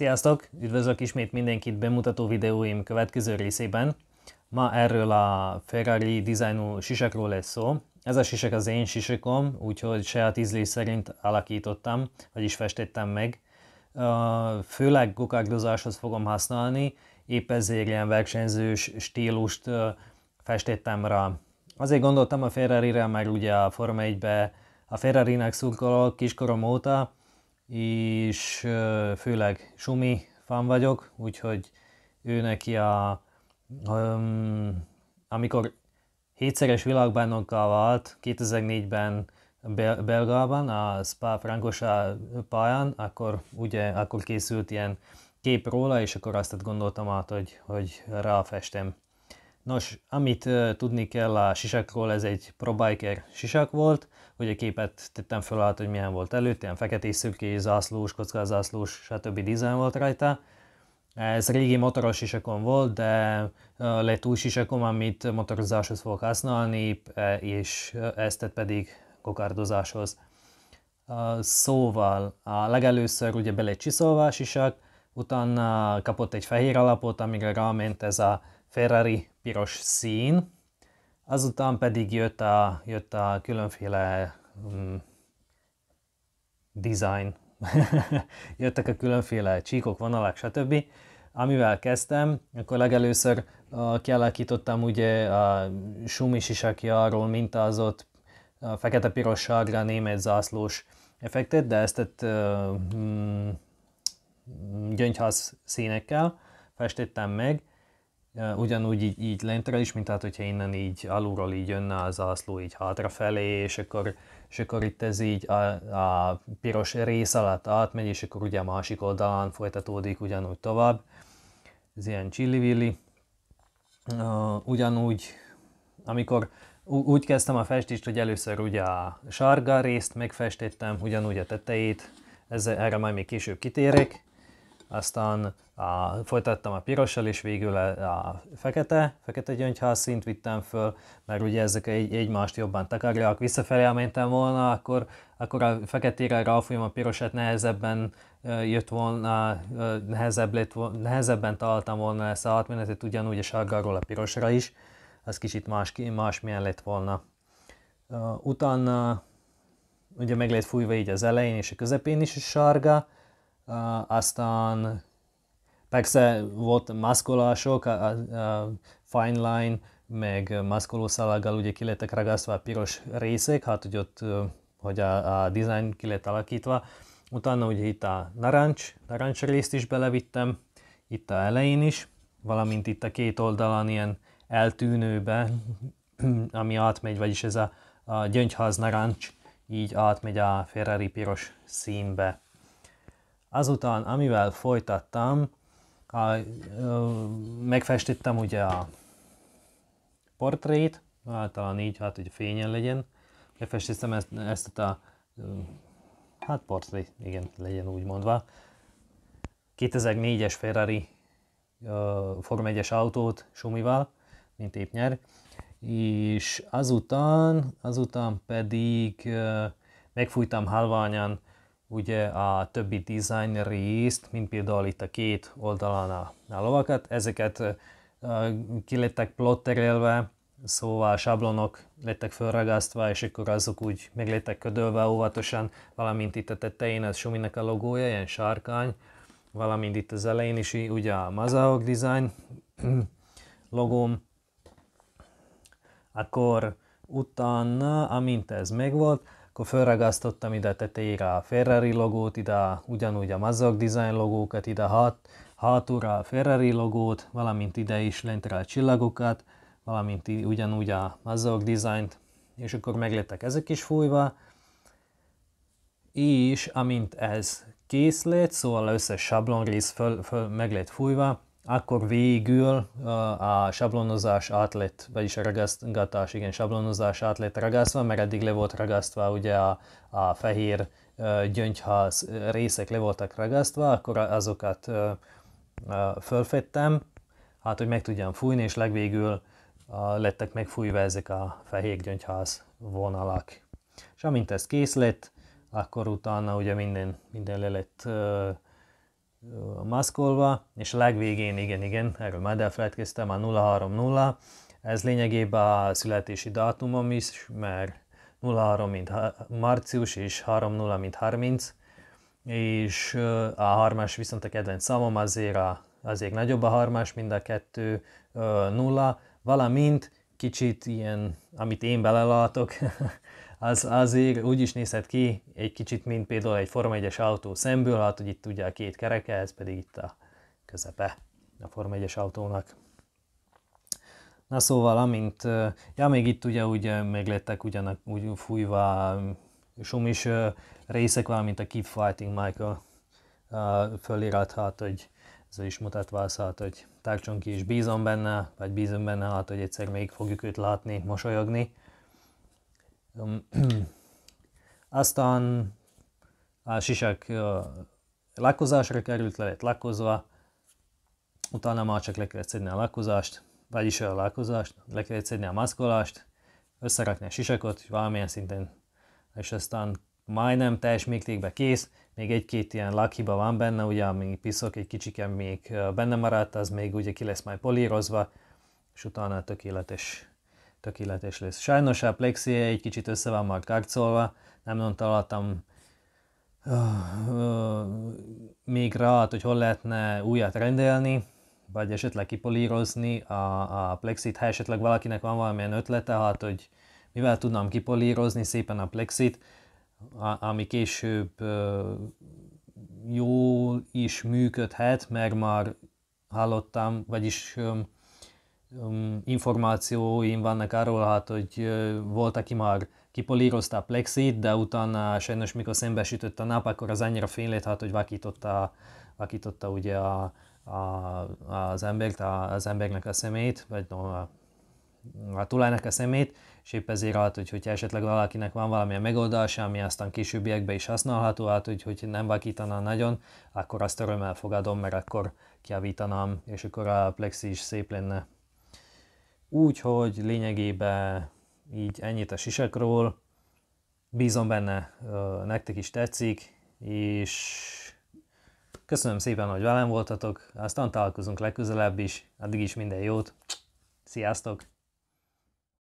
Sziasztok! Üdvözlök ismét mindenkit bemutató videóim következő részében. Ma erről a Ferrari dizájnú sisakról lesz szó. Ez a sisak az én sisakom, úgyhogy saját ízlés szerint alakítottam, vagyis festettem meg. Főleg gokárdozáshoz fogom használni, épp ezért ilyen versenyzős stílust festettem rá. Azért gondoltam a Ferrari-re, mert ugye a Forma 1-be a Ferrari-nek szurkolok kiskorom óta, és főleg Sumi fan vagyok, úgyhogy ő neki a, um, amikor hétszeres világbajnokkal vált 2004-ben Belgában, a Spa Frankosa pályán, akkor ugye akkor készült ilyen kép róla, és akkor azt gondoltam át, hogy, hogy ráfestem. Nos, amit uh, tudni kell a sisakról, ez egy ProBiker sisak volt, ugye képet tettem föl alatt, hogy milyen volt előtt, ilyen feketés, szürkés, zászlós, kockázászlós, stb. dizájn volt rajta. Ez régi motoros sisakon volt, de uh, lett új sisakom, amit motorozáshoz fogok használni, e, és eztet pedig kokardozáshoz. Uh, szóval a legelőször ugye bele egy csiszolvás isak, utána kapott egy fehér alapot, amire ráment ez a Ferrari piros szín, azután pedig jött a, jött a különféle um, design, jöttek a különféle csíkok, vonalak, stb. Amivel kezdtem, akkor legelőször uh, kialakítottam ugye a Sumi Sisaki arról mintázott a fekete-piros sárga német zászlós effektet, de ezt tett uh, um, gyöngyház színekkel festettem meg, ugyanúgy így, így lentre is, mint hát, hogyha innen így alulról így jönne az zászló így hátrafelé, és akkor, és akkor itt ez így a, a piros rész alatt átmegy, és akkor ugye a másik oldalán folytatódik ugyanúgy tovább. Ez ilyen csillivilli. Uh, ugyanúgy, amikor úgy kezdtem a festést, hogy először ugye a sárga részt megfestettem, ugyanúgy a tetejét, ez erre majd még később kitérek aztán a, folytattam a pirossal, és végül a, a fekete, fekete gyöngyhal szint vittem föl, mert ugye ezek egy, egymást jobban takarják, visszafelé mentem volna, akkor, akkor a feketére ráfújom a pirosat nehezebben jött volna, nehezebb lett, nehezebben találtam volna ezt a átmenetet, ugyanúgy a sárgáról a pirosra is, az kicsit más, másmilyen lett volna. Utána ugye meg lehet fújva így az elején és a közepén is a sárga, Uh, aztán persze volt maszkolások, a, a, a fine line, meg maszkolószalaggal ugye ki lettek ragasztva a piros részek, hát hogy ott, hogy a, a design ki lett alakítva. Utána ugye itt a narancs, narancs részt is belevittem, itt a elején is, valamint itt a két oldalon ilyen eltűnőbe, ami átmegy, vagyis ez a, a gyöngyház narancs, így átmegy a Ferrari piros színbe. Azután, amivel folytattam, a, ö, megfestettem ugye a portrét, általán így, hát hogy fényen legyen. Megfestettem ezt, ezt a, hát portré, igen, legyen úgy mondva. 2004-es Ferrari ö, Form 1 autót Sumival, mint épp nyer. És azután, azután pedig ö, megfújtam halványan ugye a többi design részt, mint például itt a két oldalán a, a lovakat, ezeket ki lettek plotterelve, szóval sablonok lettek felragasztva, és akkor azok úgy meg lettek ködölve óvatosan, valamint itt a tetején az Suminek a logója, ilyen sárkány, valamint itt az elején is ugye a Mazahok Design logom. akkor utána, amint ez megvolt, akkor felragasztottam ide a tetejére a Ferrari logót, ide ugyanúgy a Mazda Design logókat, ide hat, hátulra a Ferrari logót, valamint ide is lentre a csillagokat, valamint ugyanúgy a Mazda Designt, és akkor meglettek ezek is fújva, és amint ez kész lett, szóval összes sablonrész föl, föl meg lett fújva, akkor végül a sablonozás átlet vagyis a ragasztgatás, igen, sablonozás átlet ragasztva, mert eddig le volt ragasztva ugye a, a fehér gyöngyház részek le voltak ragasztva, akkor azokat fölfettem, hát hogy meg tudjam fújni, és legvégül lettek megfújva ezek a fehér gyöngyház vonalak. És amint ez kész lett, akkor utána ugye minden, minden le lett maszkolva, és a legvégén, igen, igen, erről már elfelejtkeztem, a 030, ez lényegében a születési dátumom is, mert 03 mint március, és 30 mint 30, és a harmás viszont a kedvenc számom, azért, a, azért nagyobb a harmás, mind a kettő nulla, valamint kicsit ilyen, amit én belelátok az, azért úgy is nézhet ki egy kicsit, mint például egy Forma 1-es autó szemből, hát hogy itt ugye a két kereke, ez pedig itt a közepe a Forma 1-es autónak. Na szóval, amint, ja még itt ugye úgy meglettek ugyanak úgy fújva sumis részek, valamint a Keep Fighting Michael fölirat, hát hogy ez is mutatva az, hát, hogy tártson ki és bízom benne, vagy bízom benne, hát, hogy egyszer még fogjuk őt látni, mosolyogni. Aztán a sisak lakkozásra került, le lett lakkozva, utána már csak le kellett szedni a lakkozást, vagyis a lakkozást, le kellett szedni a maszkolást, összerakni a sisakot, valamilyen szinten, és aztán majdnem teljes mértékben kész, még egy-két ilyen lakhiba van benne, ugye amíg piszok egy kicsikem még benne maradt, az még ugye ki lesz majd polírozva, és utána tökéletes tökéletes lesz. Sajnos a plexie egy kicsit össze van már karcolva, nem találtam uh, uh, még rá, hogy hol lehetne újat rendelni, vagy esetleg kipolírozni a, a plexit, ha esetleg valakinek van valamilyen ötlete, hát, hogy mivel tudnám kipolírozni szépen a plexit, a, ami később uh, jól is működhet, mert már hallottam, vagyis um, információim vannak arról, hát, hogy volt, aki már kipolírozta a plexit, de utána sajnos mikor szembesütött a nap, akkor az annyira fény hát, hogy vakította, vakította ugye a, a, az embert, a, az embernek a szemét, vagy no, a, a tulajnak a szemét, és épp ezért hát, hogy, hogyha esetleg valakinek van valamilyen megoldása, ami aztán későbbiekben is használható, hát, hogy, hogy nem vakítana nagyon, akkor azt örömmel fogadom, mert akkor kiavítanám, és akkor a plexi is szép lenne. Úgyhogy lényegében így ennyit a sisekról. Bízom benne, nektek is tetszik, és köszönöm szépen, hogy velem voltatok, aztán találkozunk legközelebb is, addig is minden jót, sziasztok!